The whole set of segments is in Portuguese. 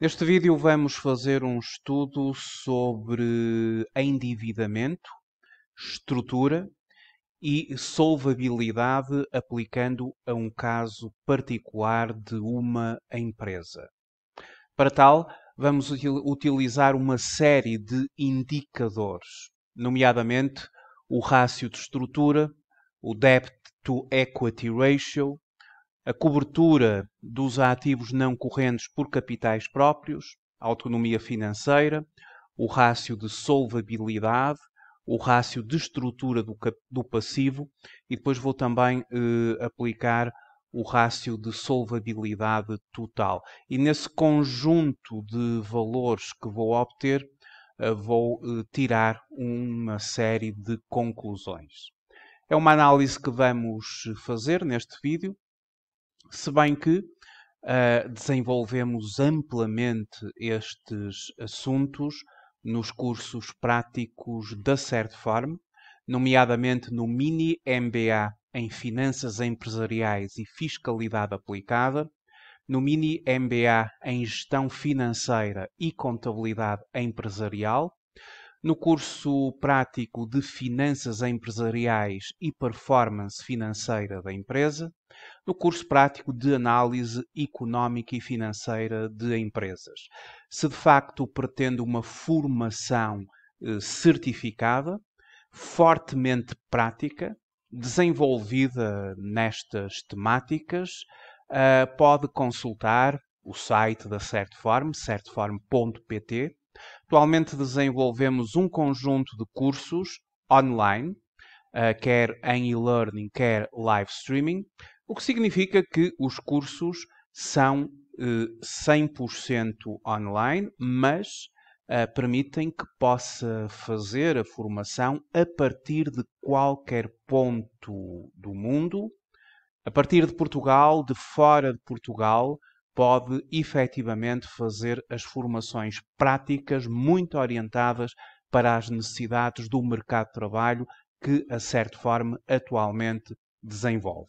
Neste vídeo vamos fazer um estudo sobre endividamento, estrutura e solvabilidade aplicando a um caso particular de uma empresa. Para tal, vamos utilizar uma série de indicadores, nomeadamente o rácio de estrutura, o Debt to Equity Ratio, a cobertura dos ativos não correntes por capitais próprios, a autonomia financeira, o rácio de solvabilidade, o rácio de estrutura do, do passivo e depois vou também eh, aplicar o rácio de solvabilidade total. E nesse conjunto de valores que vou obter, eh, vou eh, tirar uma série de conclusões. É uma análise que vamos fazer neste vídeo se bem que uh, desenvolvemos amplamente estes assuntos nos cursos práticos da Certfarm, nomeadamente no Mini MBA em Finanças Empresariais e Fiscalidade Aplicada, no Mini MBA em Gestão Financeira e Contabilidade Empresarial, no curso prático de Finanças Empresariais e Performance Financeira da Empresa, no curso prático de análise económica e financeira de empresas. Se de facto pretende uma formação eh, certificada, fortemente prática, desenvolvida nestas temáticas, eh, pode consultar o site da Certform, certform.pt. Atualmente desenvolvemos um conjunto de cursos online, eh, quer em e-learning, quer live streaming, o que significa que os cursos são 100% eh, online, mas eh, permitem que possa fazer a formação a partir de qualquer ponto do mundo, a partir de Portugal, de fora de Portugal, pode efetivamente fazer as formações práticas muito orientadas para as necessidades do mercado de trabalho que, a certa forma, atualmente desenvolve.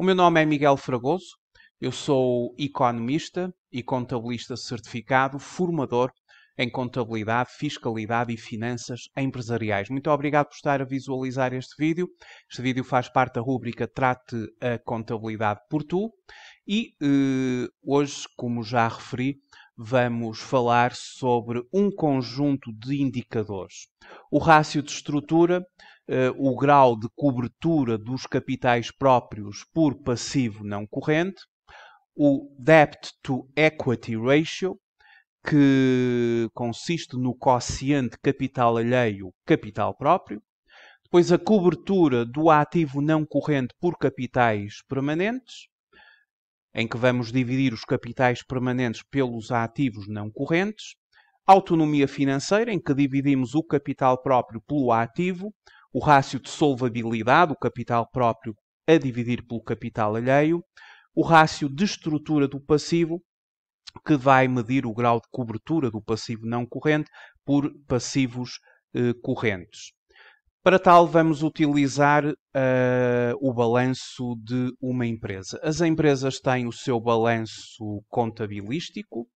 O meu nome é Miguel Fragoso, eu sou economista e contabilista certificado, formador em contabilidade, fiscalidade e finanças empresariais. Muito obrigado por estar a visualizar este vídeo. Este vídeo faz parte da rúbrica Trate a Contabilidade por Tu e eh, hoje, como já referi, vamos falar sobre um conjunto de indicadores. O rácio de estrutura eh, o grau de cobertura dos capitais próprios por passivo não corrente, o debt to equity ratio, que consiste no quociente capital alheio, capital próprio, depois a cobertura do ativo não corrente por capitais permanentes, em que vamos dividir os capitais permanentes pelos ativos não correntes, autonomia financeira, em que dividimos o capital próprio pelo ativo, o rácio de solvabilidade, o capital próprio a dividir pelo capital alheio, o rácio de estrutura do passivo, que vai medir o grau de cobertura do passivo não corrente por passivos eh, correntes. Para tal, vamos utilizar uh, o balanço de uma empresa. As empresas têm o seu balanço contabilístico.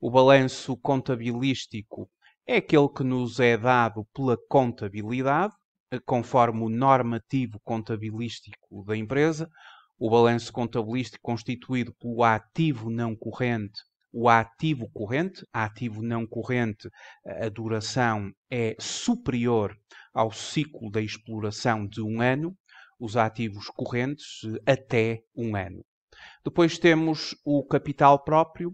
O balanço contabilístico é aquele que nos é dado pela contabilidade conforme o normativo contabilístico da empresa, o balanço contabilístico constituído pelo ativo não corrente, o ativo corrente, ativo não corrente, a duração é superior ao ciclo da exploração de um ano, os ativos correntes até um ano. Depois temos o capital próprio,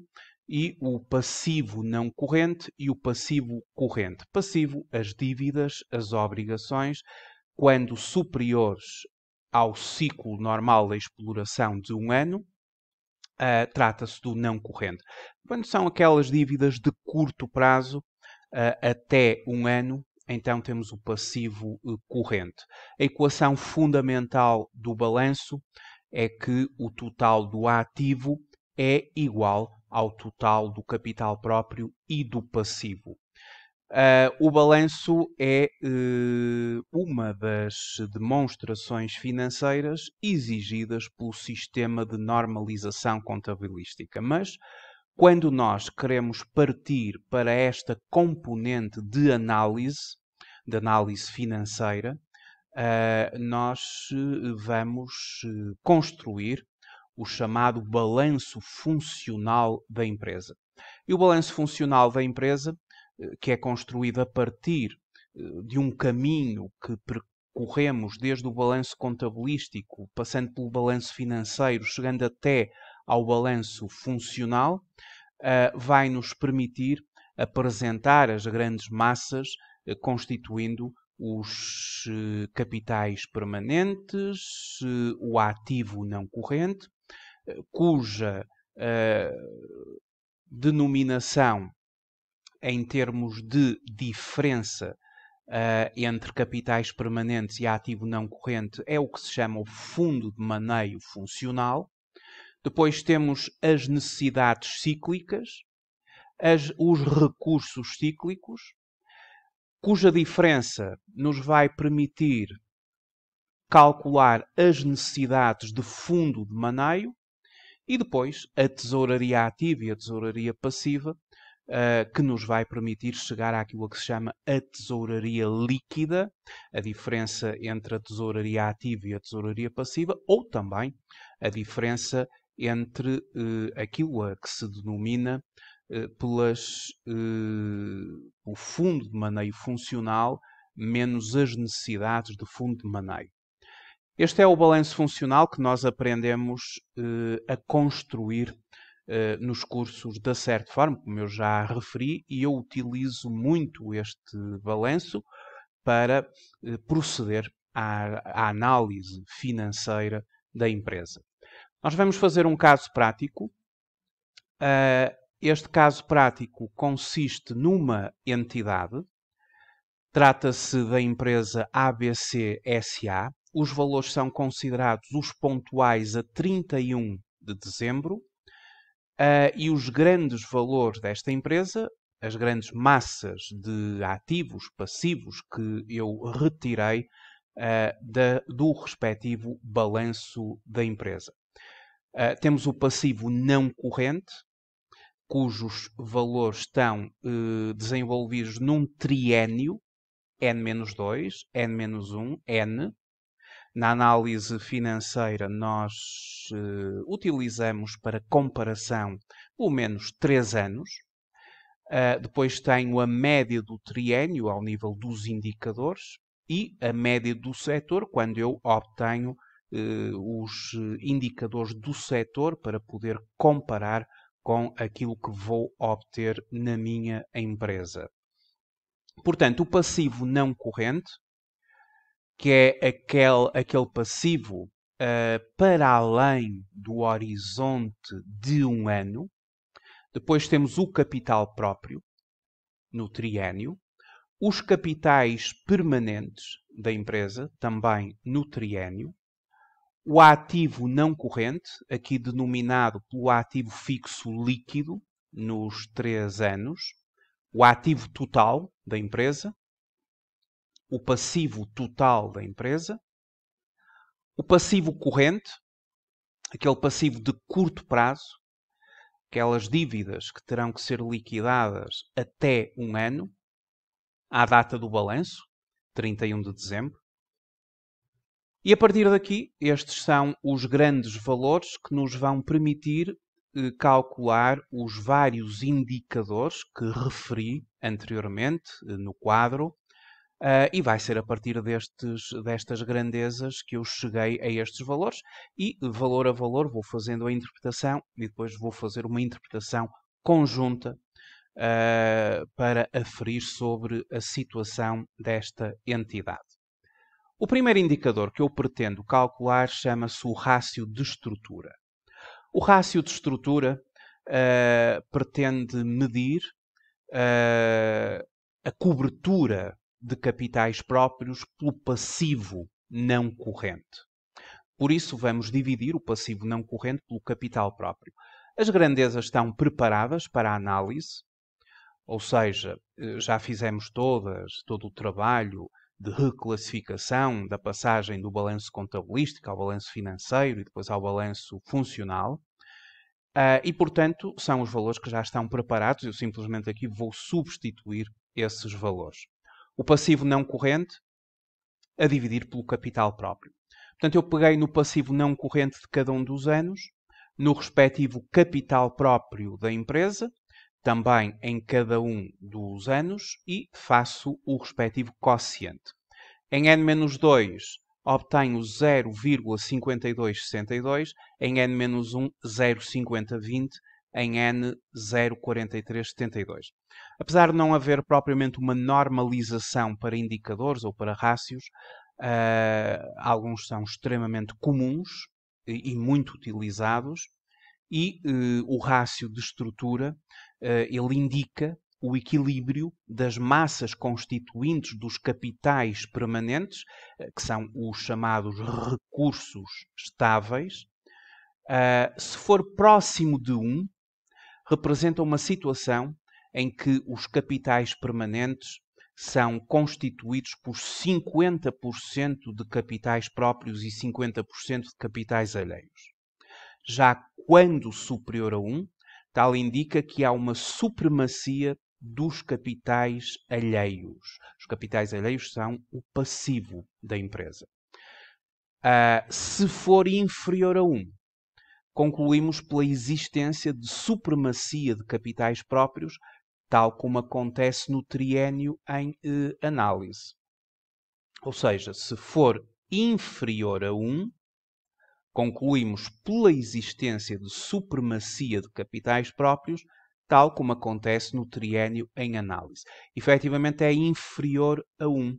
e o passivo não corrente e o passivo corrente. Passivo, as dívidas, as obrigações, quando superiores ao ciclo normal da exploração de um ano, uh, trata-se do não corrente. Quando são aquelas dívidas de curto prazo, uh, até um ano, então temos o passivo eh, corrente. A equação fundamental do balanço é que o total do ativo é igual ao total do capital próprio e do passivo. Uh, o balanço é uh, uma das demonstrações financeiras exigidas pelo sistema de normalização contabilística, mas quando nós queremos partir para esta componente de análise, de análise financeira, uh, nós vamos construir o chamado balanço funcional da empresa. E o balanço funcional da empresa, eh, que é construído a partir eh, de um caminho que percorremos desde o balanço contabilístico, passando pelo balanço financeiro, chegando até ao balanço funcional, eh, vai nos permitir apresentar as grandes massas constituindo os capitais permanentes, o ativo não corrente cuja uh, denominação em termos de diferença uh, entre capitais permanentes e ativo não corrente é o que se chama o fundo de maneio funcional. Depois temos as necessidades cíclicas, as, os recursos cíclicos, cuja diferença nos vai permitir calcular as necessidades de fundo de maneio e depois a tesouraria ativa e a tesouraria passiva, uh, que nos vai permitir chegar àquilo que se chama a tesouraria líquida, a diferença entre a tesouraria ativa e a tesouraria passiva, ou também a diferença entre uh, aquilo a que se denomina uh, pelas, o fundo de maneio funcional menos as necessidades de fundo de maneio. Este é o balanço funcional que nós aprendemos eh, a construir eh, nos cursos da certa forma, como eu já referi, e eu utilizo muito este balanço para eh, proceder à, à análise financeira da empresa. Nós vamos fazer um caso prático. Uh, este caso prático consiste numa entidade. Trata-se da empresa ABC SA, os valores são considerados os pontuais a 31 de dezembro uh, e os grandes valores desta empresa, as grandes massas de ativos, passivos que eu retirei uh, da, do respectivo balanço da empresa. Uh, temos o passivo não corrente, cujos valores estão eh, desenvolvidos num triênio, N-2, N-1, N, na análise financeira nós uh, utilizamos para comparação pelo menos três anos. Uh, depois tenho a média do triênio ao nível dos indicadores e a média do setor quando eu obtenho uh, os indicadores do setor para poder comparar com aquilo que vou obter na minha empresa. Portanto, o passivo não corrente que é aquele, aquele passivo uh, para além do horizonte de um ano. Depois temos o capital próprio, no triênio. Os capitais permanentes da empresa, também no triênio. O ativo não corrente, aqui denominado pelo ativo fixo líquido, nos três anos. O ativo total da empresa, o passivo total da empresa, o passivo corrente, aquele passivo de curto prazo, aquelas dívidas que terão que ser liquidadas até um ano, à data do balanço, 31 de dezembro. E a partir daqui, estes são os grandes valores que nos vão permitir eh, calcular os vários indicadores que referi anteriormente eh, no quadro Uh, e vai ser a partir destes, destas grandezas que eu cheguei a estes valores e, valor a valor, vou fazendo a interpretação e depois vou fazer uma interpretação conjunta uh, para aferir sobre a situação desta entidade. O primeiro indicador que eu pretendo calcular chama-se o rácio de estrutura. O rácio de estrutura uh, pretende medir a cobertura de capitais próprios pelo passivo não corrente. Por isso, vamos dividir o passivo não corrente pelo capital próprio. As grandezas estão preparadas para a análise, ou seja, eh, já fizemos todas, todo o trabalho de reclassificação da passagem do balanço contabilístico ao balanço financeiro e depois ao balanço funcional. Ah, e, portanto, são os valores que já estão preparados. Eu simplesmente aqui vou substituir esses valores o passivo não corrente a dividir pelo capital próprio. Portanto, eu peguei no passivo não corrente de cada um dos anos, no respectivo capital próprio da empresa, também em cada um dos anos, e faço o respectivo quociente. Em N-2 obtenho 0,5262, em N-1 0,5020, em N 0,4372. Apesar de não haver propriamente uma normalização para indicadores ou para rácios, uh, alguns são extremamente comuns e, e muito utilizados, e uh, o rácio de estrutura uh, ele indica o equilíbrio das massas constituintes dos capitais permanentes, eh, que são os chamados recursos estáveis, ah, se for próximo de 1, um, representa uma situação em que os capitais permanentes são constituídos por 50% de capitais próprios e 50% de capitais alheios. Já quando superior a 1, tal indica que há uma supremacia dos capitais alheios. Os capitais alheios são o passivo da empresa. Uh, se for inferior a 1, concluímos pela existência de supremacia de capitais próprios, tal como acontece no triênio em eh, análise. Ou seja, se for inferior a 1, concluímos pela existência de supremacia de capitais próprios, tal como acontece no triênio em análise. Efetivamente é inferior a 1,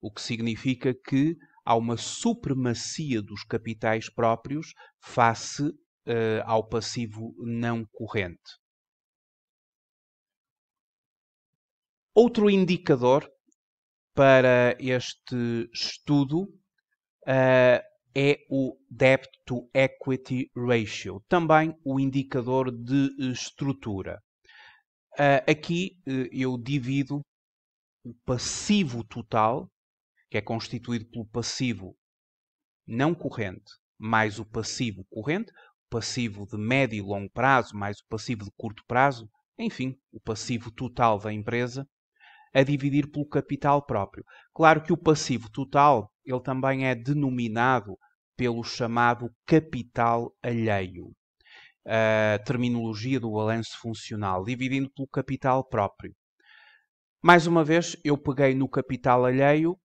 o que significa que há uma supremacia dos capitais próprios face uh, ao passivo não corrente. Outro indicador para este estudo uh, é o Debt to Equity Ratio, também o indicador de estrutura. Uh, aqui uh, eu divido o passivo total, que é constituído pelo passivo não corrente mais o passivo corrente, passivo de médio e longo prazo mais o passivo de curto prazo, enfim, o passivo total da empresa a dividir pelo capital próprio. Claro que o passivo total ele também é denominado pelo chamado capital alheio, a terminologia do balanço funcional, dividindo pelo capital próprio. Mais uma vez, eu peguei no capital alheio,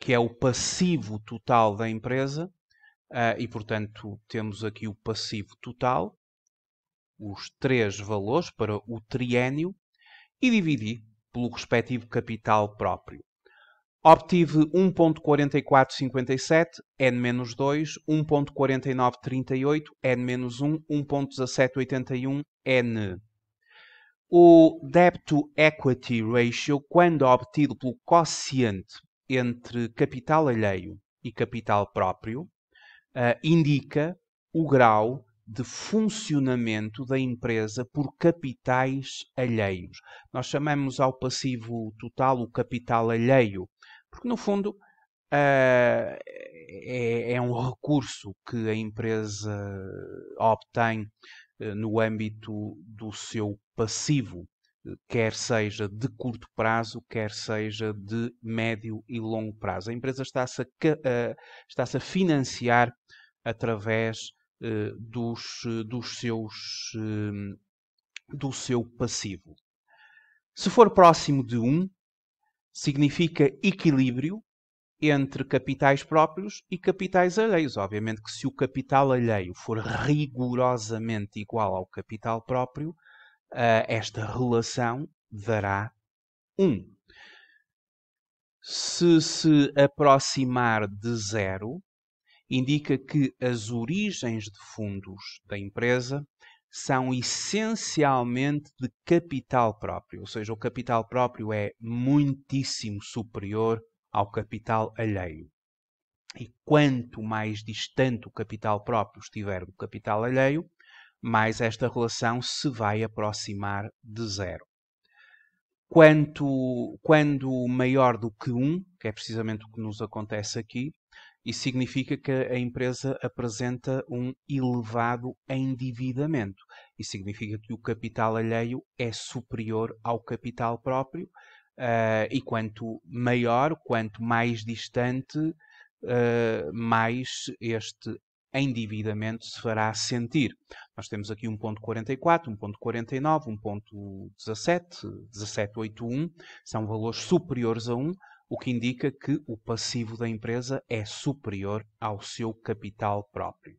que é o passivo total da empresa, ah, e portanto temos aqui o passivo total, os três valores para o triênio, e dividi pelo respectivo capital próprio. Obtive 1.4457, N-2, 1.4938, N-1, 1.1781, N. O debt-to-equity ratio, quando obtido pelo quociente entre capital alheio e capital próprio, eh, indica o grau de funcionamento da empresa por capitais alheios. Nós chamamos ao passivo total o capital alheio, porque no fundo uh, é, é, um recurso que a empresa obtém uh, no âmbito do seu passivo, quer seja de curto prazo, quer seja de médio e longo prazo. A empresa está-se a, uh, ah, está a financiar através eh, dos, eh, dos seus, eh, do seu passivo. Se for próximo de 1, significa equilíbrio entre capitais próprios e capitais alheios. Obviamente que se o capital alheio for rigorosamente igual ao capital próprio, esta relação dará 1. Se se aproximar de zero, indica que as origens de fundos da empresa são essencialmente de capital próprio, ou seja, o capital próprio é muitíssimo superior ao capital alheio. E quanto mais distante o capital próprio estiver do capital alheio, mais esta relação se vai aproximar de zero. Quanto, quando maior do que um, que é precisamente o que nos acontece aqui, isso significa que a empresa apresenta um elevado endividamento. Isso significa que o capital alheio é superior ao capital próprio. Uh, e quanto maior, quanto mais distante, uh, mais este endividamento se fará sentir. Nós temos aqui 1.44, 1.49, 1.17, 1781, são valores superiores a 1, o que indica que o passivo da empresa é superior ao seu capital próprio.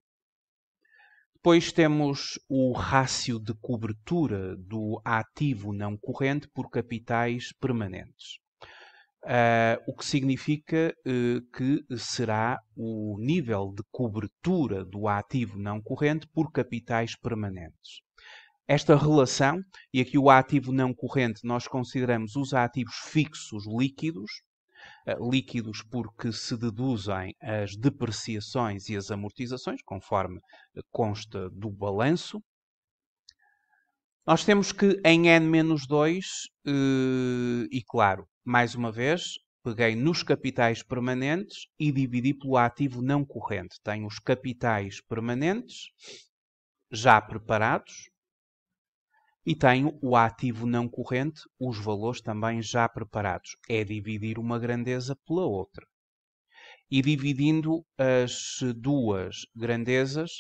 Depois temos o rácio de cobertura do ativo não corrente por capitais permanentes. Uh, o que significa uh, que será o nível de cobertura do ativo não corrente por capitais permanentes. Esta relação, e aqui o ativo não corrente, nós consideramos os ativos fixos líquidos, eh, líquidos porque se deduzem as depreciações e as amortizações, conforme eh, consta do balanço. Nós temos que em N-2, eh, e claro, mais uma vez, peguei nos capitais permanentes e dividi pelo ativo não corrente. Tenho os capitais permanentes já preparados, e tenho o ativo não corrente, os valores também já preparados. É dividir uma grandeza pela outra. E dividindo as duas grandezas,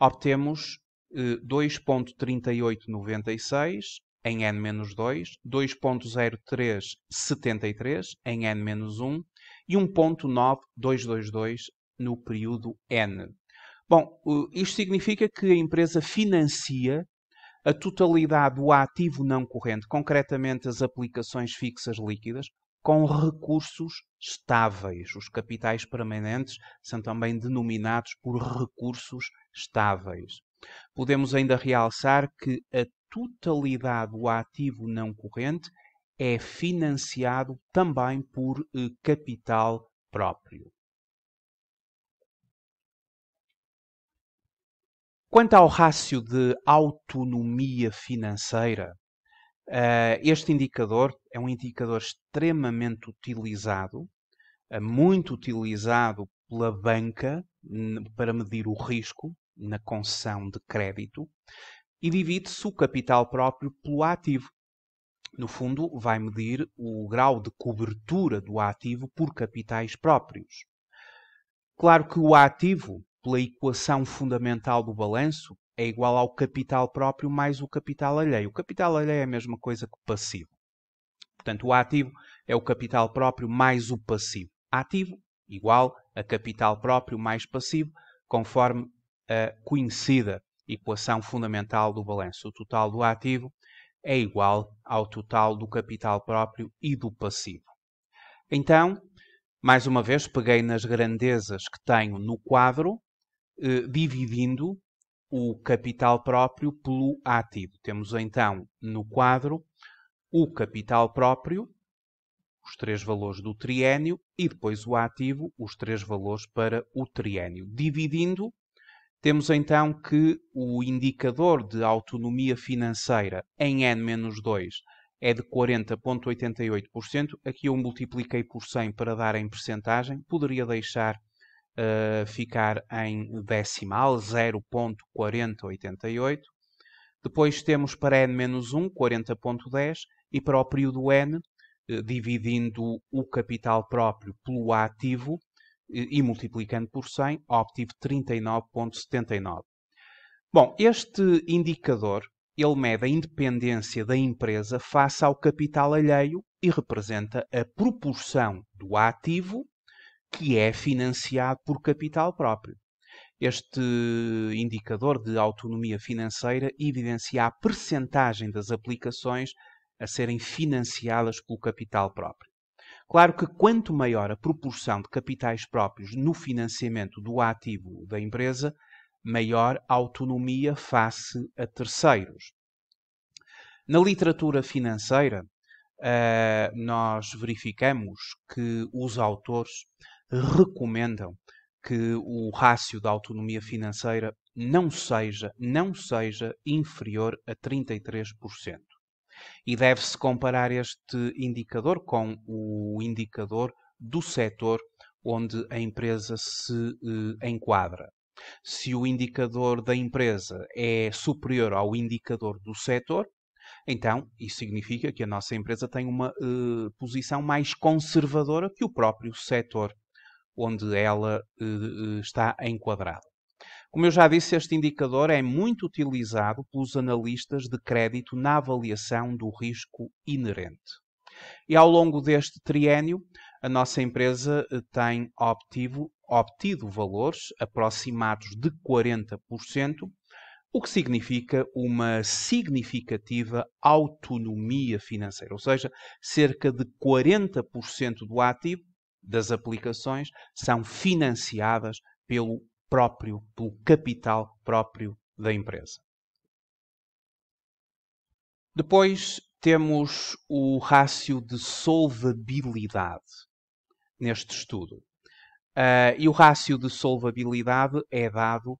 obtemos eh, 2.3896 em n-2, 2.0373 em n-1 e 1.9222 no período n. Bom, eh, isto significa que a empresa financia a totalidade do ativo não corrente, concretamente as aplicações fixas líquidas, com recursos estáveis. Os capitais permanentes são também denominados por recursos estáveis. Podemos ainda realçar que a totalidade do ativo não corrente é financiado também por eh, capital próprio. Quanto ao rácio de autonomia financeira, eh, este indicador é um indicador extremamente utilizado, eh, muito utilizado pela banca para medir o risco na concessão de crédito e divide-se o capital próprio pelo ativo. No fundo, vai medir o grau de cobertura do ativo por capitais próprios. Claro que o ativo pela equação fundamental do balanço, é igual ao capital próprio mais o capital alheio. O capital alheio é a mesma coisa que o passivo. Portanto, o ativo é o capital próprio mais o passivo. Ativo igual a capital próprio mais passivo, conforme a conhecida equação fundamental do balanço. O total do ativo é igual ao total do capital próprio e do passivo. Então, mais uma vez, peguei nas grandezas que tenho no quadro eh, dividindo o capital próprio pelo ativo. Temos então no quadro o capital próprio, os três valores do triênio, e depois o ativo, os três valores para o triênio. Dividindo, temos então que o indicador de autonomia financeira em N-2 é de 40,88%. Aqui eu multipliquei por 100 para dar em percentagem. Poderia deixar uh, ficar em decimal, 0.4088. Depois temos para n-1, 40.10, e para o período n, eh, dividindo o capital próprio pelo ativo e multiplicando por 100, obtive 39.79. Bom, este indicador, ele mede a independência da empresa face ao capital alheio e representa a proporção do ativo que é financiado por capital próprio. Este indicador de autonomia financeira evidencia a percentagem das aplicações a serem financiadas pelo capital próprio. Claro que quanto maior a proporção de capitais próprios no financiamento do ativo da empresa, maior autonomia face a terceiros. Na literatura financeira, eh, nós verificamos que os autores recomendam que o rácio da autonomia financeira não seja, não seja inferior a 33%. E deve-se comparar este indicador com o indicador do setor onde a empresa se eh, enquadra. Se o indicador da empresa é superior ao indicador do setor, então isso significa que a nossa empresa tem uma eh, posição mais conservadora que o próprio setor onde ela eh, eh, está enquadrada. Como eu já disse, este indicador é muito utilizado pelos analistas de crédito na avaliação do risco inerente. E ao longo deste triênio, a nossa empresa eh, tem obtido, obtido valores aproximados de 40%, o que significa uma significativa autonomia financeira, ou seja, cerca de 40% do ativo das aplicações são financiadas pelo próprio, pelo capital próprio da empresa. Depois temos o rácio de solvabilidade neste estudo. Uh, e o rácio de solvabilidade é dado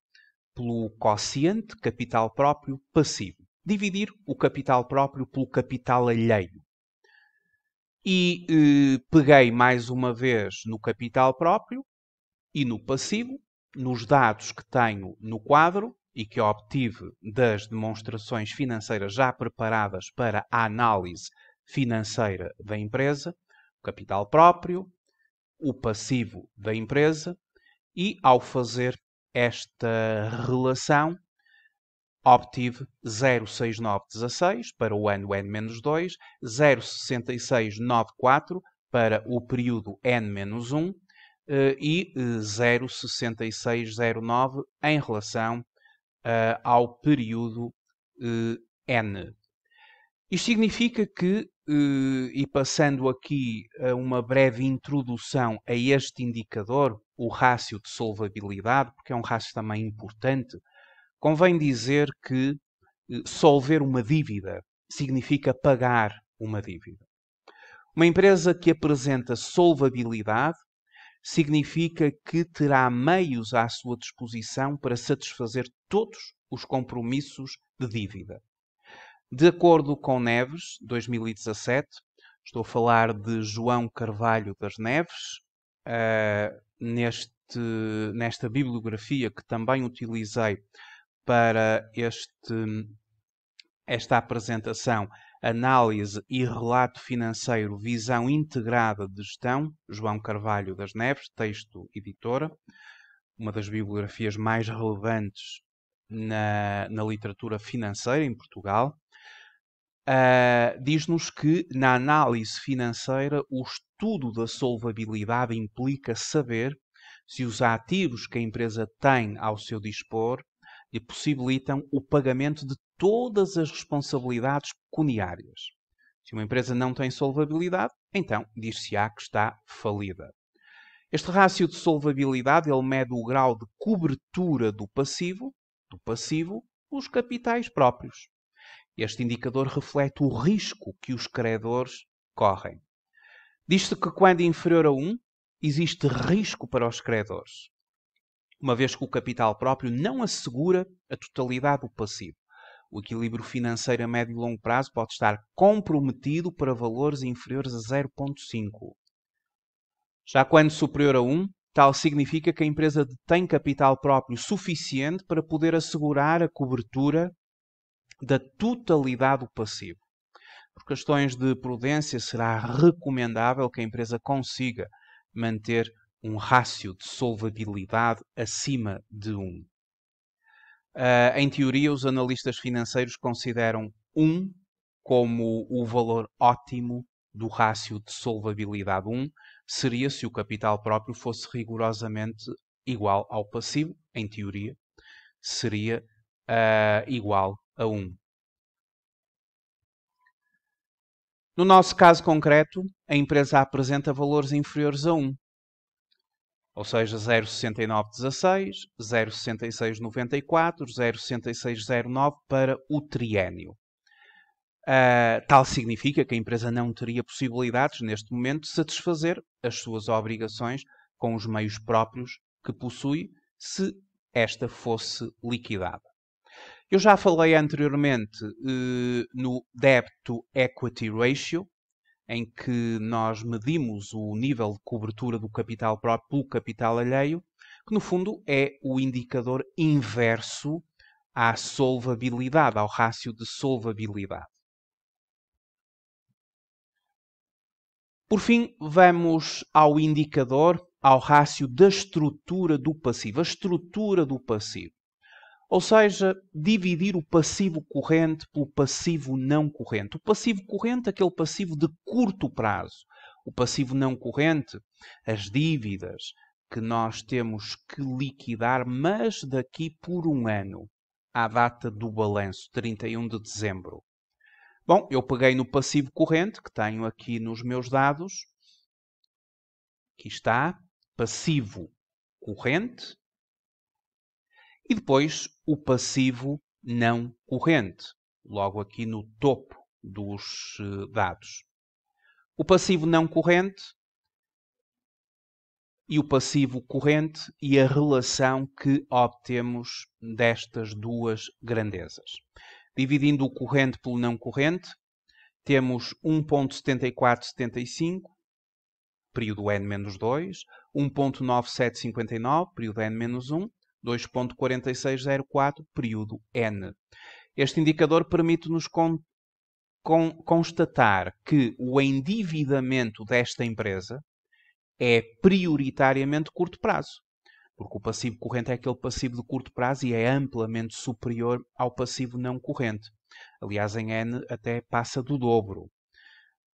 pelo quociente capital próprio passivo. Dividir o capital próprio pelo capital alheio e eh, peguei mais uma vez no capital próprio e no passivo, nos dados que tenho no quadro e que obtive das demonstrações financeiras já preparadas para a análise financeira da empresa, o capital próprio, o passivo da empresa, e ao fazer esta relação, obtive 06916 para o ano N-2, 06694 para o período N-1 eh, e 06609 eh, em relação eh, ao período N. Isto significa que, e passando aqui a uma breve introdução a este indicador, o rácio de solvabilidade, porque é um rácio também importante Convém dizer que eh, solver uma dívida significa pagar uma dívida. Uma empresa que apresenta solvabilidade significa que terá meios à sua disposição para satisfazer todos os compromissos de dívida. De acordo com Neves, 2017, estou a falar de João Carvalho das Neves, uh, neste, nesta bibliografia que também utilizei para este, esta apresentação Análise e Relato Financeiro Visão Integrada de Gestão, João Carvalho das Neves, texto editora, uma das bibliografias mais relevantes na, na literatura financeira em Portugal. Uh, diz-nos que na análise financeira o estudo da solvabilidade implica saber se os ativos que a empresa tem ao seu dispor e possibilitam o pagamento de todas as responsabilidades pecuniárias. Se uma empresa não tem solvabilidade, então diz se á que está falida. Este rácio de solvabilidade ele mede o grau de cobertura do passivo, do passivo, os capitais próprios. Este indicador reflete o risco que os credores correm. Diz-se que quando inferior a 1, existe risco para os credores uma vez que o capital próprio não assegura a totalidade do passivo. O equilíbrio financeiro a médio e longo prazo pode estar comprometido para valores inferiores a 0,5. Já quando superior a 1, tal significa que a empresa detém capital próprio suficiente para poder assegurar a cobertura da totalidade do passivo. Por questões de prudência, será recomendável que a empresa consiga manter um rácio de solvabilidade acima de 1. Uh, ah, em teoria, os analistas financeiros consideram 1 como o valor ótimo do rácio de solvabilidade 1, seria se o capital próprio fosse rigorosamente igual ao passivo, em teoria, seria uh, igual a 1. No nosso caso concreto, a empresa apresenta valores inferiores a 1 ou seja, 06916, 06694, 06609 para o triênio. Uh, tal significa que a empresa não teria possibilidades, neste momento, de satisfazer as suas obrigações com os meios próprios que possui se esta fosse liquidada. Eu já falei anteriormente uh, no débito equity ratio, em que nós medimos o nível de cobertura do capital próprio pelo capital alheio, que no fundo é o indicador inverso à solvabilidade, ao rácio de solvabilidade. Por fim, vamos ao indicador, ao rácio da estrutura do passivo. A estrutura do passivo. Ou seja, dividir o passivo corrente pelo passivo não corrente. O passivo corrente, é aquele passivo de curto prazo. O passivo não corrente, as dívidas que nós temos que liquidar, mas daqui por um ano, à data do balanço, 31 de dezembro. Bom, eu peguei no passivo corrente, que tenho aqui nos meus dados. Aqui está, passivo corrente, e depois o passivo não corrente, logo aqui no topo dos eh, dados. O passivo não corrente e o passivo corrente e a relação que obtemos destas duas grandezas. Dividindo o corrente pelo não corrente, temos 1.7475, período n-2, 1.9759, período n-1, 2.4604, período N. Este indicador permite-nos con con constatar que o endividamento desta empresa é prioritariamente curto prazo, porque o passivo corrente é aquele passivo de curto prazo e é amplamente superior ao passivo não corrente. Aliás, em N até passa do dobro.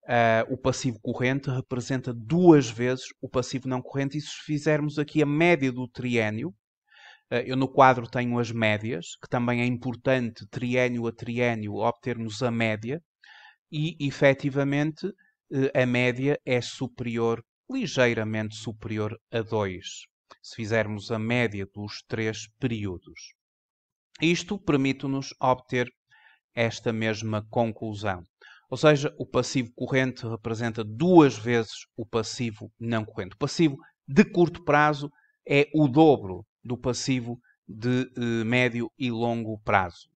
Uh, o passivo corrente representa duas vezes o passivo não corrente, e se fizermos aqui a média do triênio, eh, eu no quadro tenho as médias, que também é importante, triênio a triênio, obtermos a média, e efetivamente eh, a média é superior, ligeiramente superior a 2, se fizermos a média dos três períodos. Isto permite-nos obter esta mesma conclusão. Ou seja, o passivo corrente representa duas vezes o passivo não corrente. O passivo de curto prazo é o dobro do passivo de eh, médio e longo prazo.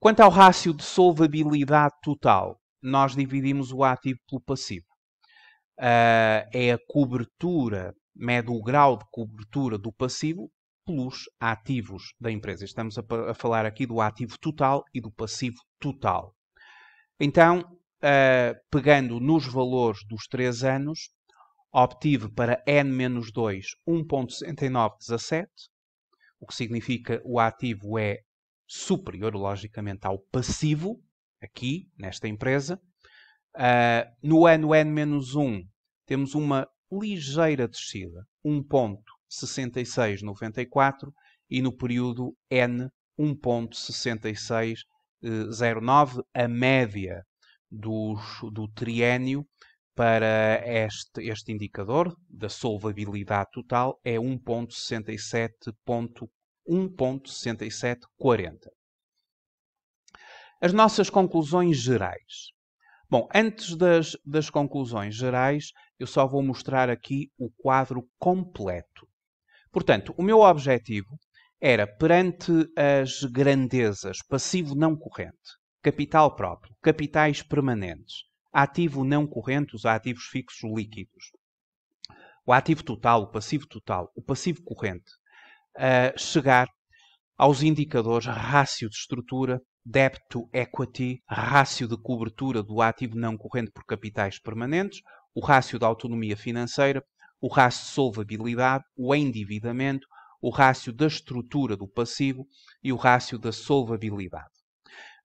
Quanto ao rácio de solvabilidade total, nós dividimos o ativo pelo passivo. Uh, é a cobertura, mede o grau de cobertura do passivo pelos ativos da empresa. Estamos a, a falar aqui do ativo total e do passivo total. Então, uh, pegando nos valores dos três anos, obtive para n-2 1.6917, o que significa o ativo é superior logicamente ao passivo, aqui, nesta empresa. Uh, no ano n-1 temos uma ligeira descida, 1.6694, e no período n 1.6609, eh, a média dos, do triênio para este, este indicador da solvabilidade total é 1.67.1.6740. As nossas conclusões gerais. Bom, antes das, das conclusões gerais, eu só vou mostrar aqui o quadro completo. Portanto, o meu objetivo era, perante as grandezas passivo não corrente, capital próprio, capitais permanentes, ativo não corrente, os ativos fixos líquidos. O ativo total, o passivo total, o passivo corrente, chegar aos indicadores rácio de estrutura, debt to equity, rácio de cobertura do ativo não corrente por capitais permanentes, o rácio da autonomia financeira, o rácio de solvabilidade, o endividamento, o rácio da estrutura do passivo e o rácio da solvabilidade.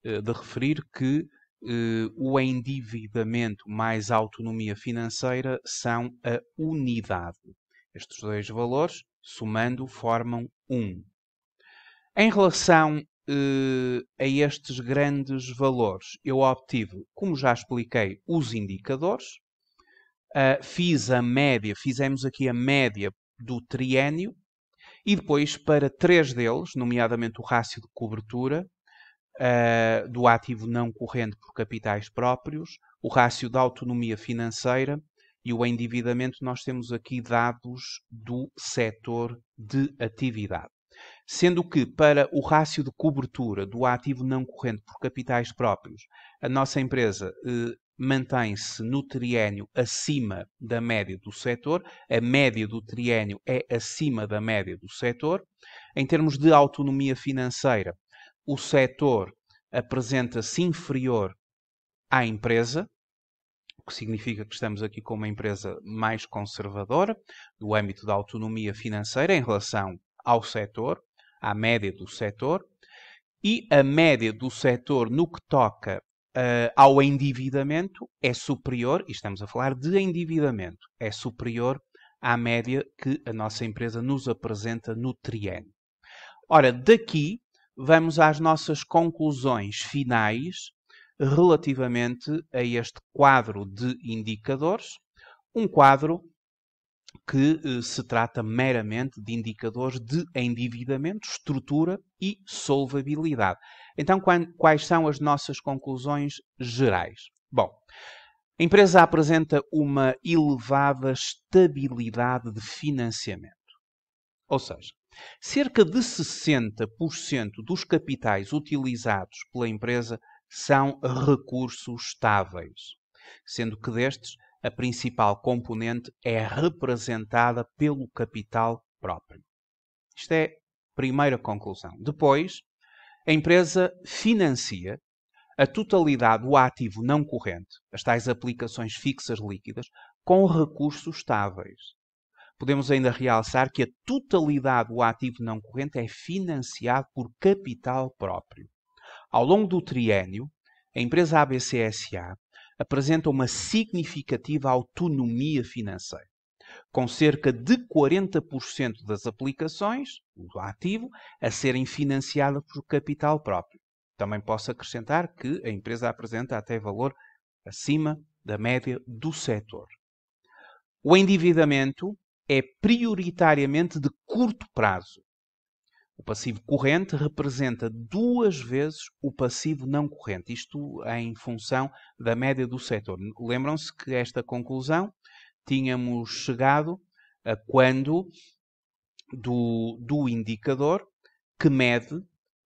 Eh, de referir que uh, o endividamento mais a autonomia financeira são a unidade. Estes dois valores, somando, formam um. Em relação uh, a estes grandes valores, eu obtive, como já expliquei, os indicadores, uh, fiz a média, fizemos aqui a média do triênio, e depois para três deles, nomeadamente o rácio de cobertura, uh, do ativo não corrente por capitais próprios, o rácio da autonomia financeira e o endividamento, nós temos aqui dados do setor de atividade. Sendo que, para o rácio de cobertura do ativo não corrente por capitais próprios, a nossa empresa eh, mantém-se no triênio acima da média do setor, a média do triênio é acima da média do setor. Em termos de autonomia financeira, o setor apresenta-se inferior à empresa, o que significa que estamos aqui com uma empresa mais conservadora, no âmbito da autonomia financeira em relação ao setor, à média do setor, e a média do setor no que toca uh, ao endividamento é superior, e estamos a falar de endividamento, é superior à média que a nossa empresa nos apresenta no triênio. Ora, daqui vamos às nossas conclusões finais relativamente a este quadro de indicadores, um quadro que eh, se trata meramente de indicadores de endividamento, estrutura e solvabilidade. Então, quais são as nossas conclusões gerais? Bom, a empresa apresenta uma elevada estabilidade de financiamento. Ou seja, Cerca de 60% dos capitais utilizados pela empresa são recursos estáveis, sendo que destes a principal componente é representada pelo capital próprio. Isto é a primeira conclusão. Depois, a empresa financia a totalidade do ativo não corrente, as tais aplicações fixas líquidas, com recursos estáveis. Podemos ainda realçar que a totalidade do ativo não corrente é financiado por capital próprio. Ao longo do triênio, a empresa ABCSA apresenta uma significativa autonomia financeira, com cerca de 40% das aplicações do ativo a serem financiadas por capital próprio. Também posso acrescentar que a empresa apresenta até valor acima da média do setor. O endividamento é prioritariamente de curto prazo. O passivo corrente representa duas vezes o passivo não corrente, isto em função da média do setor. Lembram-se que esta conclusão tínhamos chegado a quando do, do indicador que mede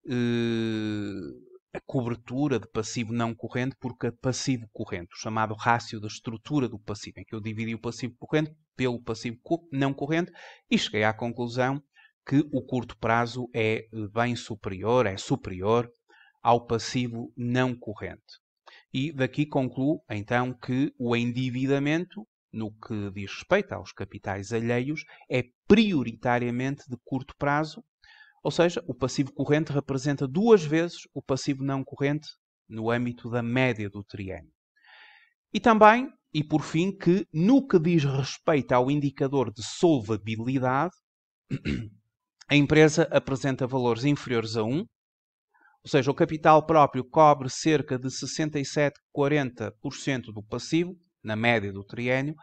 eh, a cobertura de passivo não corrente por passivo corrente, o chamado rácio da estrutura do passivo, em que eu dividi o passivo corrente pelo passivo não corrente e cheguei à conclusão que o curto prazo é eh, bem superior, é superior ao passivo não corrente. E daqui concluo então que o endividamento, no que diz respeito aos capitais alheios, é prioritariamente de curto prazo, ou seja, o passivo corrente representa duas vezes o passivo não corrente no âmbito da média do triênio. E também e por fim, que no que diz respeito ao indicador de solvabilidade, a empresa apresenta valores inferiores a 1, ou seja, o capital próprio cobre cerca de 67,40% do passivo, na média do triênio.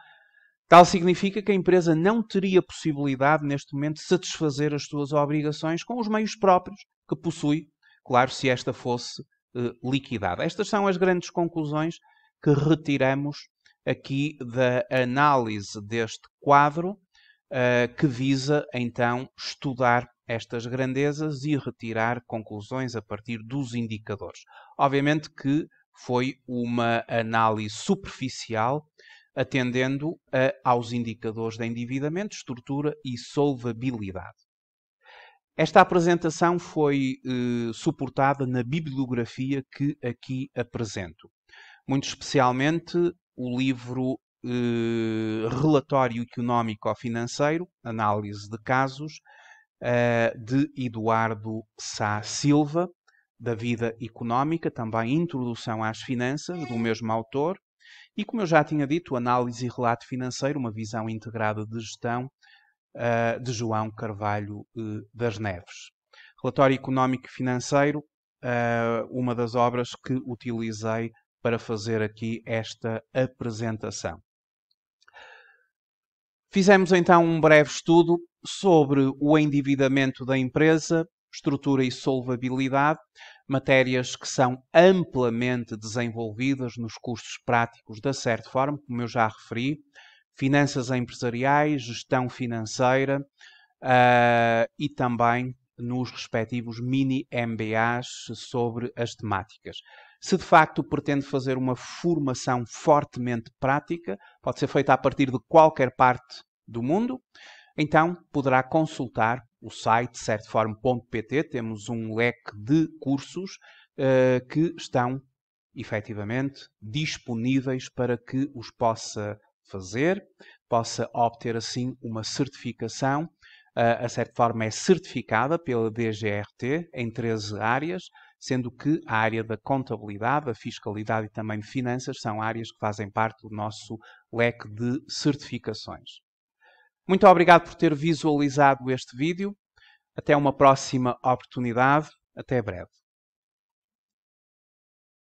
Tal significa que a empresa não teria possibilidade, neste momento, de satisfazer as suas obrigações com os meios próprios que possui, claro, se esta fosse eh, liquidada. Estas são as grandes conclusões que retiramos aqui da análise deste quadro, eh, que visa então estudar estas grandezas e retirar conclusões a partir dos indicadores. Obviamente que foi uma análise superficial, atendendo a, aos indicadores de endividamento, estrutura e solvabilidade. Esta apresentação foi eh, suportada na bibliografia que aqui apresento, muito especialmente o livro eh, Relatório Económico Financeiro, Análise de Casos, eh, de Eduardo Sá Silva, da Vida Económica, também Introdução às Finanças, do mesmo autor, e como eu já tinha dito, Análise e Relato Financeiro, uma visão integrada de gestão, eh, de João Carvalho eh, das Neves. Relatório Económico Financeiro, eh, uma das obras que utilizei para fazer aqui esta apresentação. Fizemos então um breve estudo sobre o endividamento da empresa, estrutura e solvabilidade, matérias que são amplamente desenvolvidas nos cursos práticos da forma, como eu já referi, finanças empresariais, gestão financeira uh, e também nos respectivos mini MBAs sobre as temáticas. Se de facto pretende fazer uma formação fortemente prática, pode ser feita a partir de qualquer parte do mundo, então poderá consultar o site certeform.pt. Temos um leque de cursos uh, que estão efetivamente disponíveis para que os possa fazer, possa obter assim uma certificação. Uh, a certa forma é certificada pela DGRT em 13 áreas sendo que a área da contabilidade, da fiscalidade e também de finanças são áreas que fazem parte do nosso leque de certificações. Muito obrigado por ter visualizado este vídeo. Até uma próxima oportunidade. Até breve.